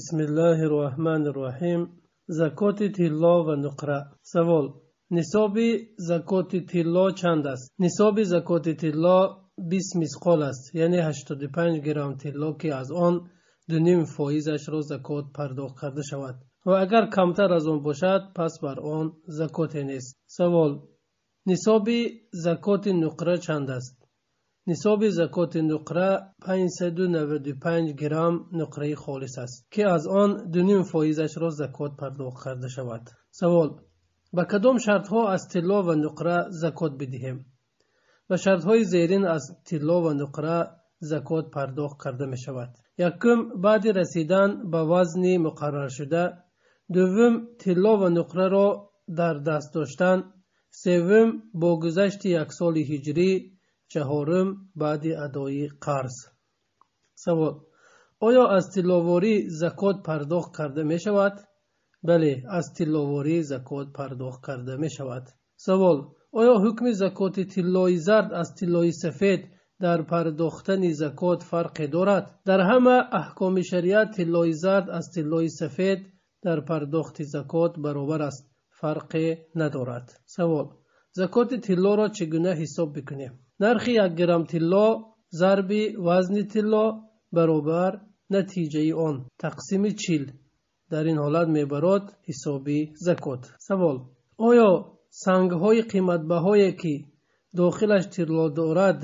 بسم الله الرحمن الرحیم زکات تیلا و نقره سوال نصاب زکات تیلا چند است؟ نصاب زکات تیلا 20 مسقال است یعنی 85 گرام تیلا که از آن دو نیم فایزش را زکات پرداخت کرده شود و اگر کمتر از آن باشد پس بر آن زکات نیست سوال نصاب زکات نقره چند است؟ нисоби закоти нуқра 595 грамм нуқраи холис аст ки аз он дуним фоизашро закот пардохт карда шавад савол ба кадом шартҳо аз тилло ва нуқра закот бидиҳем ба шартҳои зерин аз тилло ва нуқра закот пардохт карда мешавад якум баъди расидан ба вазни муқарраршуда дуввум тилло ва нуқраро дар даст доштан севум бо гузашти як соли ҳиҷрӣ чаҳорум баъди адои қарз савол оё аз тилловорӣ закот пардохт карда мешавад бале аз тилловорӣ закот пардохт карда мешавад савол оё ҳукми закоти тиллои зард аз тиллои сафед дар пардохтани закот фарқе дорад дар ҳама аҳкоми шариат тиллои зард аз тиллои сафед дар пардохти закот баробар аст фарқе надорад савол закоти тиллоро чӣ гуна ҳисоб бикунем нархи як грам тилло зарби вазни тилло баробар натиҷаи он тақсими чил дар ин ҳолат мебарод ҳисоби закот савол оё сангҳои қиматбаҳое ки дохилаш тилло дорад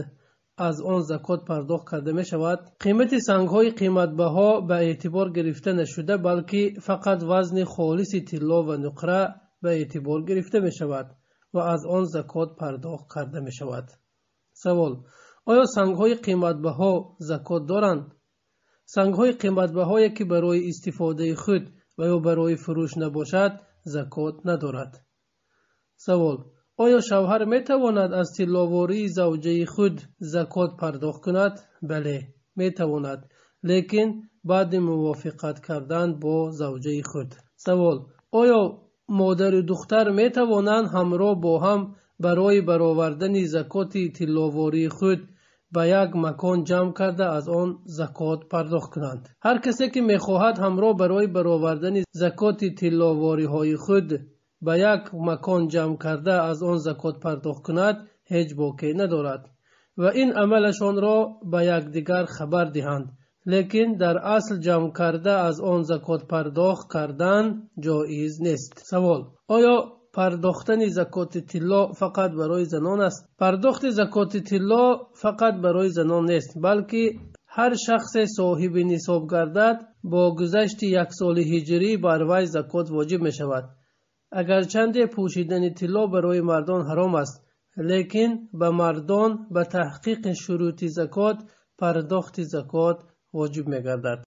аз он закот пардохт карда мешавад қимати сангҳои қиматбаҳо ба эътибор гирифта нашуда балки фақат вазни холиси тилло ва нуқра ба эътибор гирифта мешавад ва аз он закот пардохт карда мешавад савол оё сангҳои қиматбаҳо закот доранд сангҳои қиматбаҳое ки барои истифодаи худ ва ё барои фурӯш набошад закот надорад савол оё шавҳар метавонад аз тилловории завҷаи худ закот пардохт кунад бале метавонад лекин баъди мувофиқат кардан бо завҷаи худ савол оё модару духтар метавонанд ҳамроҳ бо ҳам барои баровардани закоти тилловории худ ба як макон ҷамъ карда аз он закот пардохт кунанд ҳар касе ки мехоҳад ҳамроҳ барои баровардани закоти тилловориҳои худ ба як макон ҷамъ карда аз он закот пардохт кунад ҳеҷ боке надорад ва ин амалашонро ба якдигар хабар диҳанд лекин дар асл ҷамъ карда аз он закот пардохт кардан ҷоиз нест савол оё пардохтани закоти тилло фақат барои занон аст пардохти закоти тилло фақат барои занон нест балки ҳар шахсе соҳиби нисоб гардад бо гузашти як соли ҳиҷрӣ бар вай закот воҷиб мешавад агарчанде пӯшидани тилло барои мардон ҳаром аст лекин ба мардон ба таҳқиқи шуруъти закот пардохти закот воҷиб мегардад